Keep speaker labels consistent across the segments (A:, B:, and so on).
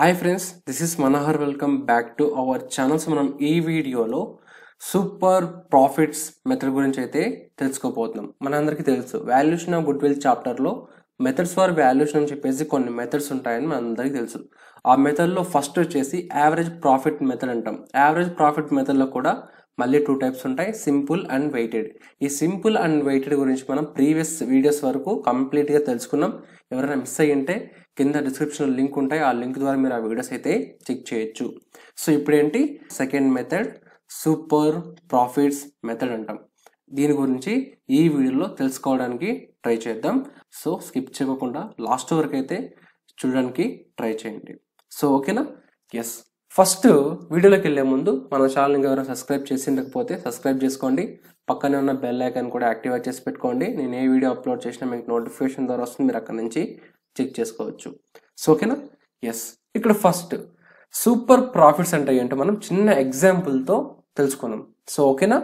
A: Hi friends this is Manohar welcome back to our channels మనం ఈ వీడియోలో సూపర్ ప్రాఫిట్స్ మెథడ్ గురించి అయితే తెలుసుకోబోతున్నాం మనందరికీ తెలుసు వాల్యూషన్ ఆఫ్ గుడ్ విల్ చాప్టర్లో మెథడ్స్ ఫర్ వాల్యూషన్ అని చెప్పేసి కొన్ని మెథడ్స్ ఉంటాయని మనందరికీ తెలుసు ఆ మెథడ్లో ఫస్ట్ వచ్చేసి యావరేజ్ ప్రాఫిట్ మెథడ్ అంటాం యావరేజ్ ప్రాఫిట్ మెథడ్లో కూడా మళ్ళీ టూ టైప్స్ ఉంటాయి సింపుల్ అండ్ వెయిటెడ్ ఈ సింపుల్ అండ్ వెయిటెడ్ గురించి మనం ప్రీవియస్ వీడియోస్ వరకు కంప్లీట్గా తెలుసుకున్నాం ఎవరైనా మిస్ అయ్యి ఉంటే కింద డిస్క్రిప్షన్లో లింక్ ఉంటాయి ఆ లింక్ ద్వారా మీరు ఆ వీడియోస్ అయితే చెక్ చేయొచ్చు సో ఇప్పుడేంటి second method super profits method అంటాం దీని గురించి ఈ వీడియోలో తెలుసుకోవడానికి ట్రై చేద్దాం సో స్కిప్ చేయకుండా లాస్ట్ వరకు అయితే చూడడానికి ట్రై చేయండి సో ఓకేనా ఎస్ ఫస్ట్ వీడియోలోకి వెళ్ళే ముందు మన ఛానల్ ఎవరైనా సబ్స్క్రైబ్ చేసిందకపోతే సబ్స్క్రైబ్ చేసుకోండి పక్కనే ఉన్న బెల్ ఐకాన్ కూడా యాక్టివేట్ చేసి పెట్టుకోండి నేను ఏ వీడియో అప్లోడ్ చేసినా మీకు నోటిఫికేషన్ ద్వారా వస్తుంది మీరు అక్కడ నుంచి చెక్ చేసుకోవచ్చు సో ఓకేనా ఎస్ ఇక్కడ ఫస్ట్ సూపర్ ప్రాఫిట్స్ అంటే ఏంటో మనం చిన్న ఎగ్జాంపుల్తో తెలుసుకున్నాం సో ఓకేనా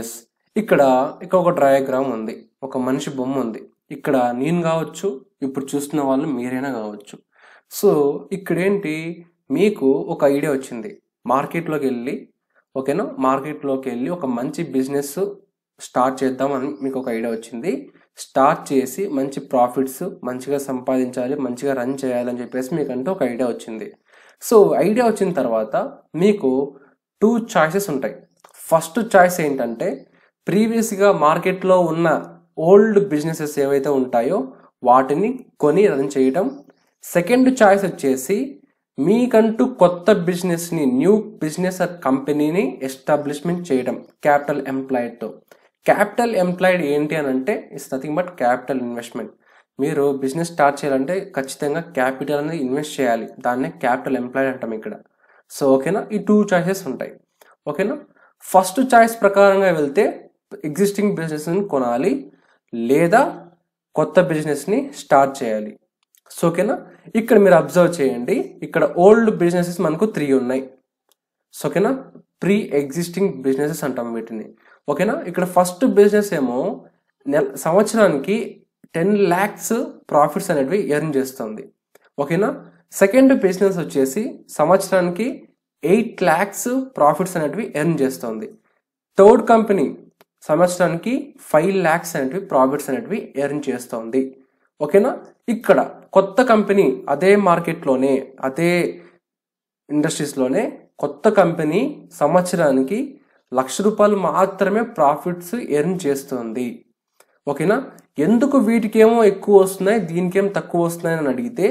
A: ఎస్ ఇక్కడ ఇక్కడ ఒక డయాగ్రామ్ ఉంది ఒక మనిషి బొమ్మ ఉంది ఇక్కడ నేను కావచ్చు ఇప్పుడు చూస్తున్న వాళ్ళు మీరైనా కావచ్చు సో ఇక్కడేంటి మీకు ఒక ఐడియా వచ్చింది మార్కెట్లోకి వెళ్ళి ఓకేనా మార్కెట్లోకి వెళ్ళి ఒక మంచి బిజినెస్ స్టార్ట్ చేద్దామని మీకు ఒక ఐడియా వచ్చింది స్టార్ట్ చేసి మంచి ప్రాఫిట్స్ మంచిగా సంపాదించాలి మంచిగా రన్ చేయాలి అని చెప్పేసి మీకంటే ఒక ఐడియా వచ్చింది సో ఐడియా వచ్చిన తర్వాత మీకు టూ చాయిసెస్ ఉంటాయి ఫస్ట్ చాయిస్ ఏంటంటే ప్రీవియస్గా మార్కెట్లో ఉన్న ఓల్డ్ బిజినెసెస్ ఏవైతే ఉంటాయో వాటిని కొని రన్ చేయడం సెకండ్ చాయిస్ వచ్చేసి మీకంటూ కొత్త బిజినెస్ని న్యూ బిజినెస్ కంపెనీని ఎస్టాబ్లిష్మెంట్ చేయడం క్యాపిటల్ ఎంప్లాయిడ్తో క్యాపిటల్ ఎంప్లాయిడ్ ఏంటి అని అంటే it's nothing but capital investment మీరు బిజినెస్ స్టార్ట్ చేయాలంటే ఖచ్చితంగా క్యాపిటల్ అనేది ఇన్వెస్ట్ చేయాలి దాన్నే క్యాపిటల్ ఎంప్లాయిడ్ అంటాం ఇక్కడ సో ఓకేనా ఈ టూ చాయిసెస్ ఉంటాయి ఓకేనా ఫస్ట్ చాయిస్ ప్రకారంగా వెళ్తే ఎగ్జిస్టింగ్ బిజినెస్ని కొనాలి లేదా కొత్త బిజినెస్ని స్టార్ట్ చేయాలి సో ఓకేనా ఇక్కడ మీరు అబ్జర్వ్ చేయండి ఇక్కడ ఓల్డ్ బిజినెసెస్ మనకు త్రీ ఉన్నాయి సో ఓకేనా ప్రీ ఎగ్జిస్టింగ్ బిజినెసెస్ అంటాం వీటిని ఓకేనా ఇక్కడ ఫస్ట్ బిజినెస్ ఏమో నెల సంవత్సరానికి టెన్ ల్యాక్స్ ప్రాఫిట్స్ అనేటివి ఎర్న్ చేస్తుంది ఓకేనా సెకండ్ బిజినెస్ వచ్చేసి సంవత్సరానికి ఎయిట్ ల్యాక్స్ ప్రాఫిట్స్ అనేటివి ఎర్న్ చేస్తుంది థర్డ్ కంపెనీ సంవత్సరానికి ఫైవ్ ల్యాక్స్ అనేటివి ప్రాఫిట్స్ అనేటివి ఎర్న్ చేస్తోంది ఓకేనా ఇక్కడ కొత్త కంపెనీ అదే మార్కెట్లోనే అదే ఇండస్ట్రీస్లోనే కొత్త కంపెనీ సంవత్సరానికి లక్ష రూపాయలు మాత్రమే ప్రాఫిట్స్ ఎర్న్ చేస్తుంది ఓకేనా ఎందుకు వీటికేమో ఎక్కువ వస్తున్నాయి దీనికేం తక్కువ వస్తున్నాయి అని అడిగితే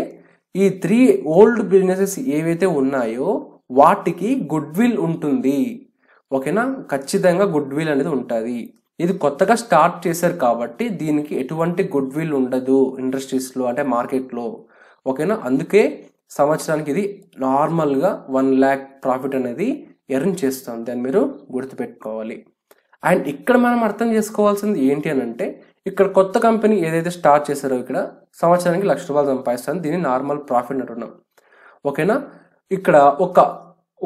A: ఈ త్రీ ఓల్డ్ బిజినెసెస్ ఏవైతే ఉన్నాయో వాటికి గుడ్ విల్ ఉంటుంది ఓకేనా ఖచ్చితంగా గుడ్ విల్ అనేది ఉంటుంది ఇది కొత్తగా స్టార్ట్ చేశారు కాబట్టి దీనికి ఎటువంటి గుడ్ విల్ ఉండదు ఇండస్ట్రీస్లో అంటే మార్కెట్లో ఓకేనా అందుకే సంవత్సరానికి ఇది నార్మల్గా వన్ ల్యాక్ ప్రాఫిట్ అనేది ఎర్న్ చేస్తుంది దాన్ని మీరు గుర్తుపెట్టుకోవాలి అండ్ ఇక్కడ మనం అర్థం చేసుకోవాల్సింది ఏంటి అని అంటే ఇక్కడ కొత్త కంపెనీ ఏదైతే స్టార్ట్ చేశారో ఇక్కడ సంవత్సరానికి లక్ష రూపాయలు సంపాదిస్తుంది దీన్ని నార్మల్ ప్రాఫిట్ అంటున్నాం ఓకేనా ఇక్కడ ఒక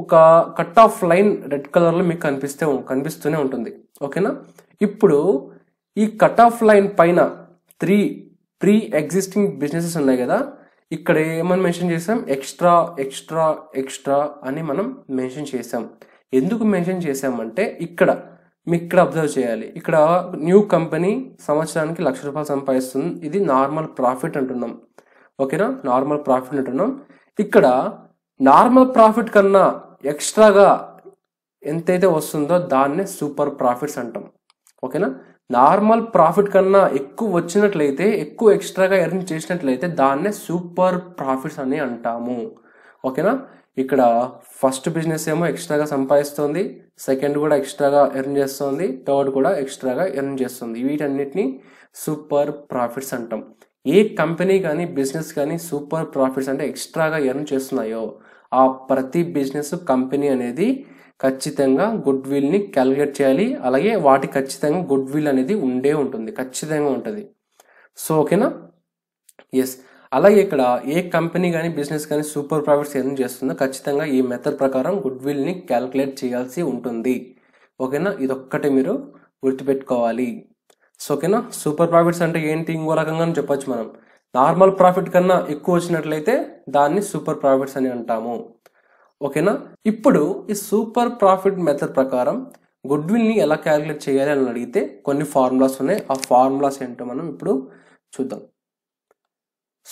A: ఒక కట్ ఆఫ్ లైన్ రెడ్ కలర్లో మీకు కనిపిస్తే కనిపిస్తూనే ఉంటుంది ఓకేనా ఇప్పుడు ఈ కట్ ఆఫ్ లైన్ పైన త్రీ ప్రీ ఎగ్జిస్టింగ్ బిజినెసెస్ ఉన్నాయి కదా ఇక్కడ ఏమని మెన్షన్ చేసాం ఎక్స్ట్రా ఎక్స్ట్రా ఎక్స్ట్రా అని మనం మెన్షన్ చేసాం ఎందుకు మెన్షన్ చేసామంటే ఇక్కడ మీకు ఇక్కడ అబ్జర్వ్ చేయాలి ఇక్కడ న్యూ కంపెనీ సంవత్సరానికి లక్ష రూపాయలు సంపాదిస్తుంది ఇది నార్మల్ ప్రాఫిట్ అంటున్నాం ఓకేనా నార్మల్ ప్రాఫిట్ అంటున్నాం ఇక్కడ నార్మల్ ప్రాఫిట్ కన్నా ఎక్స్ట్రాగా ఎంతైతే వస్తుందో దాన్నే సూపర్ ప్రాఫిట్స్ అంటాం ఓకేనా నార్మల్ ప్రాఫిట్ కన్నా ఎక్కువ వచ్చినట్లయితే ఎక్కువ ఎక్స్ట్రాగా ఎర్న్ చేసినట్లయితే దాన్నే సూపర్ ప్రాఫిట్స్ అని అంటాము ఓకేనా ఇక్కడ ఫస్ట్ బిజినెస్ ఏమో ఎక్స్ట్రాగా సంపాదిస్తుంది సెకండ్ కూడా ఎక్స్ట్రాగా ఎర్న్ చేస్తుంది థర్డ్ కూడా ఎక్స్ట్రాగా ఎర్న్ చేస్తుంది వీటన్నిటిని సూపర్ ప్రాఫిట్స్ అంటాం ఏ కంపెనీ కానీ బిజినెస్ కానీ సూపర్ ప్రాఫిట్స్ అంటే ఎక్స్ట్రాగా ఎర్న్ చేస్తున్నాయో ఆ ప్రతి బిజినెస్ కంపెనీ అనేది ఖచ్చితంగా గుడ్ విల్ని క్యాలిక్యులేట్ చేయాలి అలాగే వాటి ఖచ్చితంగా గుడ్ విల్ అనేది ఉండే ఉంటుంది ఖచ్చితంగా ఉంటుంది సో ఓకేనా ఎస్ అలాగే ఇక్కడ ఏ కంపెనీ కానీ బిజినెస్ కానీ సూపర్ ప్రాఫిట్స్ ఏం చేస్తుందో ఖచ్చితంగా ఈ మెథడ్ ప్రకారం గుడ్ విల్ని క్యాలిక్యులేట్ చేయాల్సి ఉంటుంది ఓకేనా ఇదొక్కటి మీరు గుర్తుపెట్టుకోవాలి సో ఓకేనా సూపర్ ప్రాఫిట్స్ అంటే ఏంటి ఇంకో రకంగా చెప్పొచ్చు మనం నార్మల్ ప్రాఫిట్ కన్నా ఎక్కువ వచ్చినట్లయితే దాన్ని సూపర్ ప్రాఫిట్స్ అని అంటాము ఓకేనా ఇప్పుడు ఈ సూపర్ ప్రాఫిట్ మెథడ్ ప్రకారం గుడ్ ఎలా క్యాలిక్యులేట్ చేయాలి అని అడిగితే కొన్ని ఫార్ములాస్ ఉన్నాయి ఆ ఫార్ములాస్ ఏంటో మనం ఇప్పుడు చూద్దాం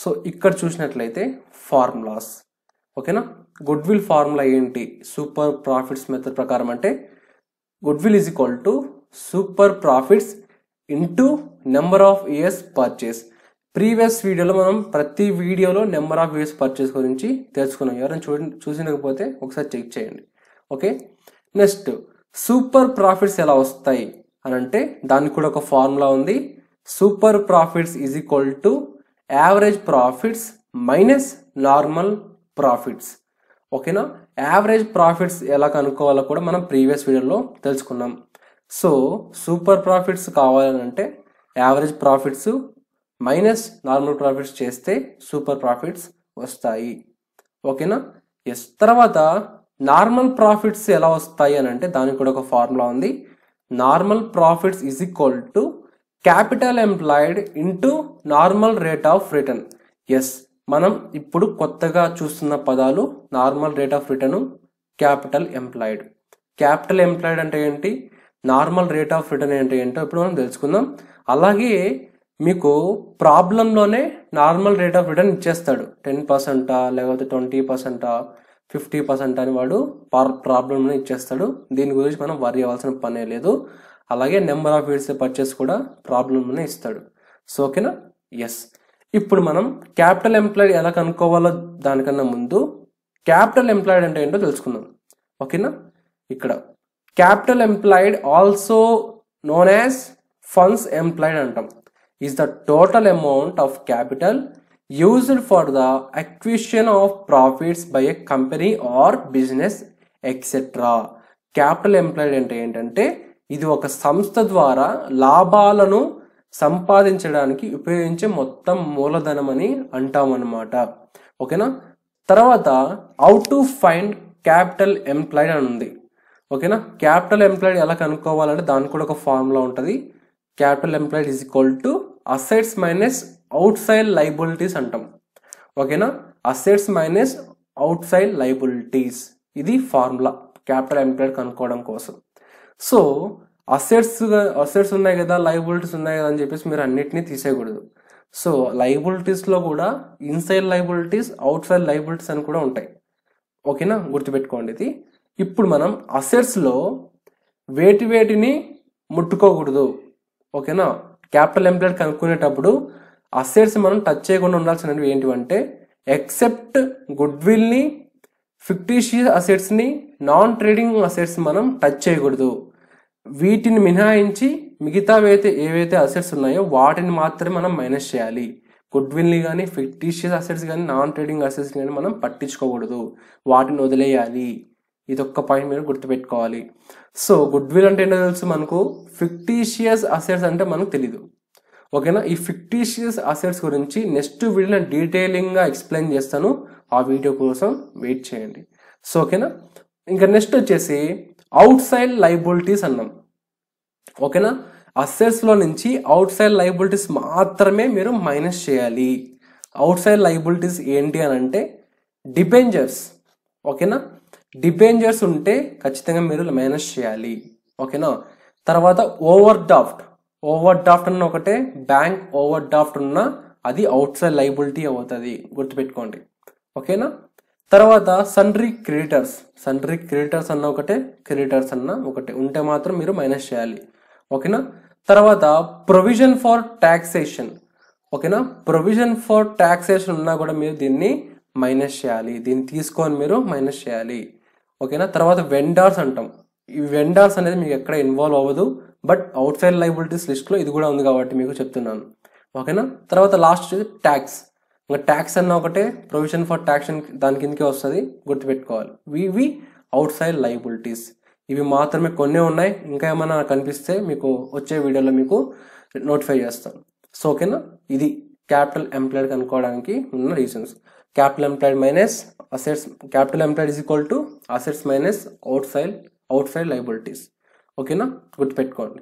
A: సో ఇక్కడ చూసినట్లయితే ఫార్ములాస్ ఓకేనా గుడ్ విల్ ఫార్ములా ఏంటి సూపర్ ప్రాఫిట్స్ మెథడ్ ప్రకారం అంటే goodwill is equal to super profits into number of years purchase previous వీడియోలో మనం ప్రతి వీడియోలో నెంబర్ ఆఫ్ వ్యూస్ పర్చేస్ గురించి తెలుసుకున్నాం ఎవరైనా చూ చూసినకపోతే ఒకసారి చెక్ చేయండి ఓకే నెక్స్ట్ సూపర్ ప్రాఫిట్స్ ఎలా వస్తాయి అని అంటే దానికి కూడా ఒక ఫార్ములా ఉంది super profits is equal to average profits minus normal profits ఓకేనా యావరేజ్ ప్రాఫిట్స్ ఎలా కనుక్కోవాలో కూడా మనం ప్రీవియస్ వీడియోలో తెలుసుకున్నాం సో సూపర్ ప్రాఫిట్స్ కావాలంటే average profits minus normal profits చేస్తే సూపర్ ప్రాఫిట్స్ వస్తాయి ఓకేనా ఎస్ తర్వాత నార్మల్ ప్రాఫిట్స్ ఎలా వస్తాయి అని అంటే దానికి కూడా ఒక ఫార్ములా ఉంది normal profits is equal to capital employed into normal rate of return yes మనం ఇప్పుడు కొత్తగా చూస్తున్న పదాలు normal rate of return capital employed capital employed అంటే ఏంటి నార్మల్ రేట్ ఆఫ్ రిటర్న్ అంటే ఏంటో ఇప్పుడు మనం తెలుసుకుందాం అలాగే మీకు ప్రాబ్లంలోనే నార్మల్ రేట్ ఆఫ్ రిటర్న్ ఇచ్చేస్తాడు టెన్ పర్సెంటా లేకపోతే ట్వంటీ పర్సెంటా ఫిఫ్టీ పర్సెంట్ అని వాడు ప్రాబ్లంలో ఇచ్చేస్తాడు దీని గురించి మనం వరి అవ్వాల్సిన పనే లేదు అలాగే నెంబర్ ఆఫ్ వీడ్స్ పర్చేస్ కూడా ప్రాబ్లంలోనే ఇస్తాడు సో ఓకేనా ఎస్ ఇప్పుడు మనం క్యాపిటల్ ఎంప్లాయిడ్ ఎలా కనుక్కోవాలో దానికన్నా ముందు క్యాపిటల్ ఎంప్లాయిడ్ అంటే ఏంటో తెలుసుకుందాం ఓకేనా ఇక్కడ capital employed also known as funds employed అంటాం is the total amount of capital used for the acquisition of profits by a company or business etcetera capital employed అంటే ఏంటంటే ఇది ఒక సంస్థ ద్వారా లాభాలను సంపాదించడానికి ఉపయోగించే మొత్తం మూలధనం అని అంటామన్నమాట ఓకేనా తర్వాత out to find capital employed అని ఉంది ఓకేనా క్యాపిటల్ ఎంప్లాయిడ్ ఎలా కనుక్కోవాలంటే దానికి కూడా ఒక ఫార్ములా ఉంటుంది capital employed is equal to assets minus outside liabilities అంటాం ఓకేనా assets minus outside liabilities ఇది ఫార్ములా క్యాపిటల్ ఎంప్లాయిడ్ కనుక్కోవడం కోసం సో అసెట్స్ అసెట్స్ ఉన్నాయి కదా లైబిలిటీస్ ఉన్నాయి కదా అని చెప్పేసి మీరు అన్నిటినీ తీసేయకూడదు సో లైబిలిటీస్లో కూడా inside liabilities outside liabilities అని కూడా ఉంటాయి ఓకేనా గుర్తుపెట్టుకోండి ఇది ఇప్పుడు మనం అసెట్స్లో వేటి వేటిని ముట్టుకోకూడదు ఓకేనా క్యాపిటల్ ఎంప్లాయిడ్ కనుక్కునేటప్పుడు అసెట్స్ మనం టచ్ చేయకుండా ఉండాల్సినవి ఏంటివంటే ఎక్సెప్ట్ గుడ్ విల్ని ఫిక్టీషియస్ అసెట్స్ని నాన్ ట్రేడింగ్ అసెట్స్ మనం టచ్ చేయకూడదు వీటిని మినహాయించి మిగతావైతే ఏవైతే అసెట్స్ ఉన్నాయో వాటిని మాత్రమే మనం మైనస్ చేయాలి గుడ్ విల్ని కానీ ఫిక్టీషియస్ అసెట్స్ కానీ నాన్ ట్రేడింగ్ అసెట్స్ కానీ మనం పట్టించుకోకూడదు వాటిని వదిలేయాలి ఇదొక్క పాయింట్ మీరు గుర్తుపెట్టుకోవాలి సో గుడ్ విల్ అంటే ఏంటో తెలుసు మనకు ఫిక్టీషియస్ అసెట్స్ అంటే మనకు తెలీదు ఓకేనా ఈ ఫిక్టీషియస్ అసెట్స్ గురించి నెక్స్ట్ వీడియో డీటెయిలింగ్గా ఎక్స్ప్లెయిన్ చేస్తాను ఆ వీడియో కోసం వెయిట్ చేయండి సో ఓకేనా ఇంకా నెక్స్ట్ వచ్చేసి అవుట్ సైడ్ లైబిలిటీస్ అన్నాం ఓకేనా అసెట్స్లో నుంచి అవుట్ సైడ్ లైబిలిటీస్ మాత్రమే మీరు మైనస్ చేయాలి అవుట్ సైడ్ లైబిలిటీస్ ఏంటి అని అంటే డిపెంజర్స్ ఓకేనా డిపెంజర్స్ hmm. ఉంటే ఖచ్చితంగా మీరు మైనస్ చేయాలి ఓకేనా తర్వాత ఓవర్ డ్రాఫ్ట్ ఓవర్ డ్రాఫ్ట్ ఉన్న ఒకటే బ్యాంక్ ఓవర్ డ్రాఫ్ట్ ఉన్న అది అవుట్ సైడ్ లైబిలిటీ అవుతుంది గుర్తుపెట్టుకోండి ఓకేనా తర్వాత సండ్రీ క్రియేటర్స్ సండ్రీ క్రియేటర్స్ అన్న ఒకటే క్రియేటర్స్ అన్న ఒకటే ఉంటే మాత్రం మీరు మైనస్ చేయాలి ఓకేనా తర్వాత ప్రొవిజన్ ఫార్ ట్యాక్సేషన్ ఓకేనా ప్రొవిజన్ ఫార్ ట్యాక్సేషన్ ఉన్నా కూడా మీరు దీన్ని మైనస్ చేయాలి దీన్ని తీసుకొని మీరు మైనస్ చేయాలి ఓకేనా తర్వాత వెండార్స్ అంటాం ఈ వెండార్స్ అనేది మీకు ఎక్కడ ఇన్వాల్వ్ అవ్వదు బట్ అవుట్ సైడ్ లైబిలిటీస్ లిస్ట్లో ఇది కూడా ఉంది కాబట్టి మీకు చెప్తున్నాను ఓకేనా తర్వాత లాస్ట్ ట్యాక్స్ ఇంకా ట్యాక్స్ అన్న ఒకటే ప్రొవిజన్ ఫర్ ట్యాక్స్ దాని కిందకే వస్తుంది గుర్తుపెట్టుకోవాలి ఇవి అవుట్ సైడ్ లైబిలిటీస్ ఇవి మాత్రమే కొన్ని ఉన్నాయి ఇంకా ఏమైనా కనిపిస్తే మీకు వచ్చే వీడియోలో మీకు నోటిఫై చేస్తాను సో ఓకేనా ఇది క్యాపిటల్ ఎంప్లాయిడ్ కనుక్కోవడానికి ఉన్న reasons minus assets capital employed is equal to assets minus outside outside liabilities ఓకేనా గుర్తుపెట్టుకోండి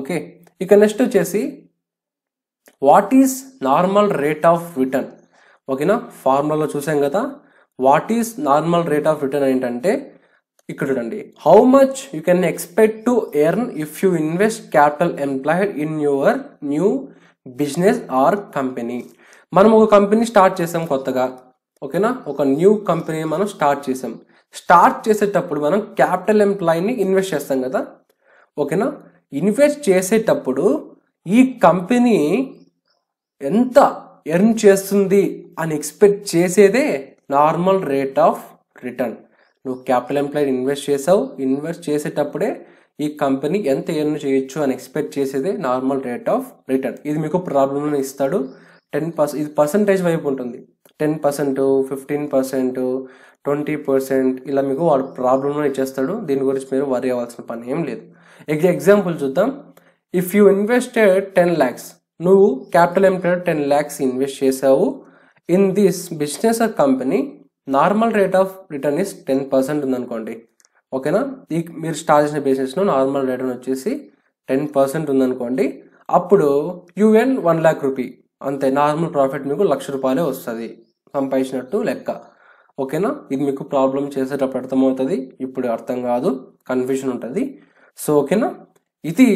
A: ఓకే ఇక నెక్స్ట్ వచ్చేసి what is normal rate of return ఓకేనా ఫార్ములాలో చూసాం కదా what is normal rate of return ఏంటంటే ఇక్కడ చూడండి how much you can expect to earn if you invest capital employed in your new business or company మనం ఒక కంపెనీ స్టార్ట్ చేసాం కొత్తగా ఓకేనా ఒక న్యూ కంపెనీ మనం స్టార్ట్ చేసాం స్టార్ట్ చేసేటప్పుడు మనం క్యాపిటల్ ఎంప్లాయీని ఇన్వెస్ట్ చేస్తాం కదా ఓకేనా ఇన్వెస్ట్ చేసేటప్పుడు ఈ కంపెనీ ఎంత ఎర్న్ చేస్తుంది అని ఎక్స్పెక్ట్ చేసేదే నార్మల్ రేట్ ఆఫ్ రిటర్న్ నువ్వు క్యాపిటల్ ఎంప్లాయీ ఇన్వెస్ట్ చేసావు ఇన్వెస్ట్ చేసేటప్పుడే ఈ కంపెనీ ఎంత ఎర్న్ చేయొచ్చు అని ఎక్స్పెక్ట్ చేసేదే నార్మల్ రేట్ ఆఫ్ రిటర్న్ ఇది మీకు ప్రాబ్లమ్ని ఇస్తాడు టెన్ పర్సెంట్ ఇది పర్సంటేజ్ వైపు ఉంటుంది ten percent fifteen percent twenty percent ఇలా మీకు వాడు ప్రాబ్లమ్ ఇచ్చేస్తాడు దీని గురించి మీరు వరి అవ్వాల్సిన పని ఏం లేదు ఎగ్జాంపుల్ చూద్దాం if you invested ten lakhs నువ్వు capital employed ten lakhs invest చేసావు in this business or company normal rate of return is ten percent ఉందనుకోండి ఓకేనా ఈ మీరు స్టార్ట్ చేసిన బిజినెస్లో నార్మల్ రిటర్న్ వచ్చేసి టెన్ పర్సెంట్ ఉందనుకోండి అప్పుడు యూఎన్ వన్ ల్యాక్ రూపీ అంతే నార్మల్ ప్రాఫిట్ మీకు లక్ష రూపాయలే వస్తుంది సంపాదించినట్టు లెక్క ఓకేనా ఇది మీకు ప్రాబ్లం చేసేటప్పుడు అర్థమవుతుంది ఇప్పుడు అర్థం కాదు కన్ఫ్యూషన్ ఉంటుంది సో ఓకేనా ఇది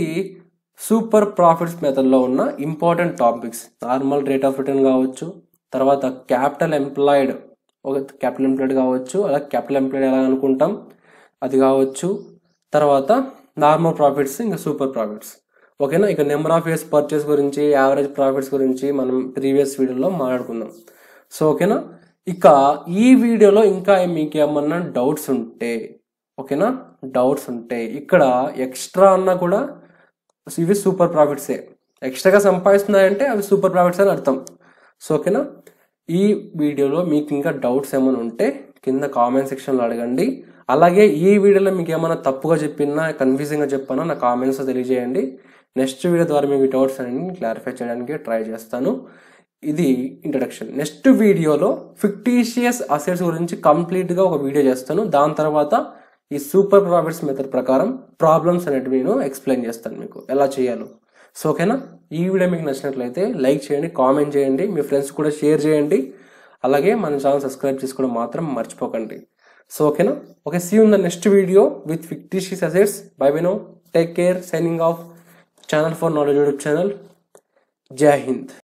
A: సూపర్ ప్రాఫిట్స్ మెథడ్లో ఉన్న important topics normal rate of return కావచ్చు తర్వాత క్యాపిటల్ ఎంప్లాయిడ్ ఒక క్యాపిటల్ ఎంప్లాయిడ్ కావచ్చు అలా క్యాపిటల్ ఎంప్లాయిడ్ ఎలా అనుకుంటాం అది కావచ్చు తర్వాత నార్మల్ ప్రాఫిట్స్ ఇంకా సూపర్ ప్రాఫిట్స్ ఓకేనా ఇక నెంబర్ ఆఫ్ ఇయర్స్ పర్చేస్ గురించి యావరేజ్ ప్రాఫిట్స్ గురించి మనం ప్రీవియస్ వీడియోలో మాట్లాడుకుందాం సో ఓకేనా ఇక ఈ వీడియోలో ఇంకా మీకు ఏమన్నా డౌట్స్ ఉంటే ఓకేనా డౌట్స్ ఉంటే ఇక్కడ ఎక్స్ట్రా అన్నా కూడా ఇవి సూపర్ ప్రాఫిట్సే ఎక్స్ట్రాగా సంపాదిస్తున్నాయంటే అవి సూపర్ ప్రాఫిట్స్ అని అర్థం సో ఓకేనా ఈ వీడియోలో మీకు ఇంకా డౌట్స్ ఏమైనా ఉంటే కింద కామెంట్ సెక్షన్లో అడగండి అలాగే ఈ వీడియోలో మీకు ఏమైనా తప్పుగా చెప్పినా కన్ఫ్యూజింగ్గా చెప్పానా నా కామెంట్స్ తెలియజేయండి నెక్స్ట్ వీడియో ద్వారా మేము డౌట్స్ అన్ని క్లారిఫై చేయడానికి ట్రై చేస్తాను ఇది ఇంట్రడక్షన్ నెక్స్ట్ వీడియోలో ఫిక్టీషియస్ అసెట్స్ గురించి కంప్లీట్గా ఒక వీడియో చేస్తాను దాని తర్వాత ఈ సూపర్ ప్రాఫిట్స్ మెథడ్ ప్రకారం ప్రాబ్లమ్స్ అనేటివి నేను ఎక్స్ప్లెయిన్ చేస్తాను మీకు ఎలా చేయాలో సో ఓకేనా ఈ వీడియో మీకు నచ్చినట్లయితే లైక్ చేయండి కామెంట్ చేయండి మీ ఫ్రెండ్స్ కూడా షేర్ చేయండి అలాగే మన ఛానల్ సబ్స్క్రైబ్ చేసుకోవడం మాత్రం మర్చిపోకండి సో ఓకేనా ఓకే సీ ఉన్న the next video with fictitious assets bye bye no take care signing off channel for knowledge youtube channel jai hind